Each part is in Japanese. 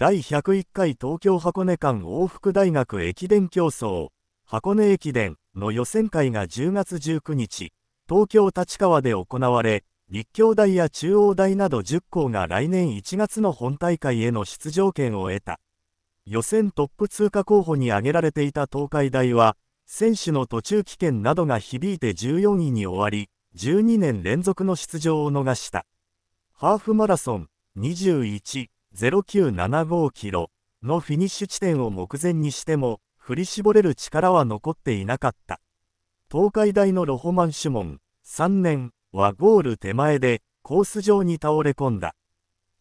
第101回東京箱根間往復大学駅伝競争箱根駅伝の予選会が10月19日東京立川で行われ立教大や中央大など10校が来年1月の本大会への出場権を得た予選トップ通過候補に挙げられていた東海大は選手の途中棄権などが響いて14位に終わり12年連続の出場を逃したハーフマラソン21 0975キロのフィニッシュ地点を目前にしても、振り絞れる力は残っていなかった。東海大のロホマンシュモン、3年はゴール手前でコース上に倒れ込んだ。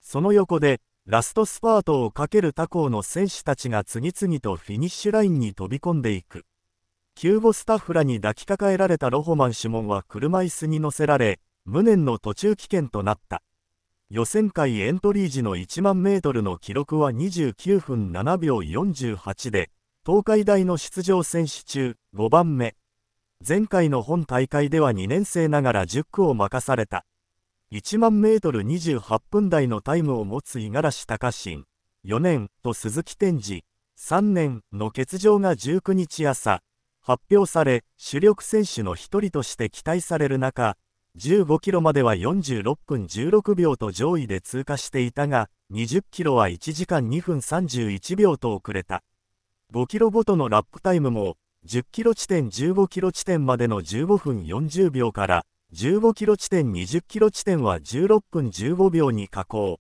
その横で、ラストスパートをかける他校の選手たちが次々とフィニッシュラインに飛び込んでいく。キューボスタッフらに抱きかかえられたロホマン・シュモンは車椅子に乗せられ、無念の途中棄権となった。予選会エントリー時の1万メートルの記録は29分7秒48で、東海大の出場選手中5番目。前回の本大会では2年生ながら10区を任された。1万メートル28分台のタイムを持つ五十嵐隆信、4年と鈴木天治、3年の欠場が19日朝、発表され、主力選手の一人として期待される中、15キロまでは46分16秒と上位で通過していたが、20キロは1時間2分31秒と遅れた。5キロごとのラップタイムも、10キロ地点15キロ地点までの15分40秒から、15キロ地点20キロ地点は16分15秒に下降。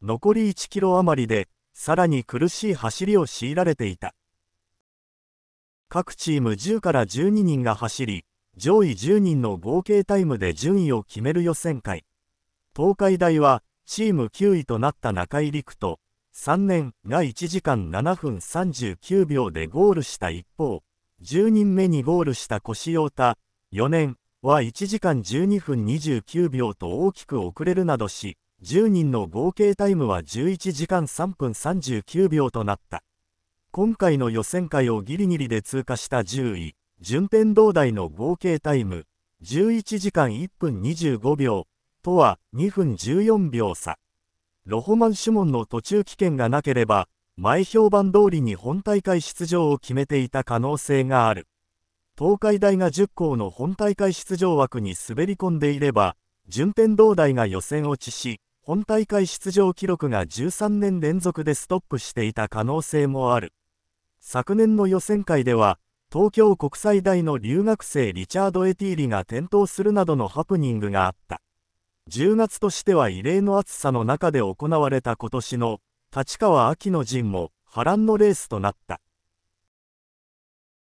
残り1キロ余りで、さらに苦しい走りを強いられていた。各チーム10から12人が走り、上位10人の合計タイムで順位を決める予選会。東海大は、チーム9位となった中井陸と、3年が1時間7分39秒でゴールした一方、10人目にゴールした腰陽太、4年は1時間12分29秒と大きく遅れるなどし、10人の合計タイムは11時間3分39秒となった。今回の予選会をギリギリで通過した10位。順天堂大の合計タイム11時間1分25秒とは2分14秒差ロホマンシ門の途中棄権がなければ前評判通りに本大会出場を決めていた可能性がある東海大が10校の本大会出場枠に滑り込んでいれば順天堂大が予選落ちし本大会出場記録が13年連続でストップしていた可能性もある昨年の予選会では東京国際大の留学生リチャード・エティーリが転倒するなどのハプニングがあった。10月としては異例の暑さの中で行われた今年の立川秋の陣も波乱のレースとなった。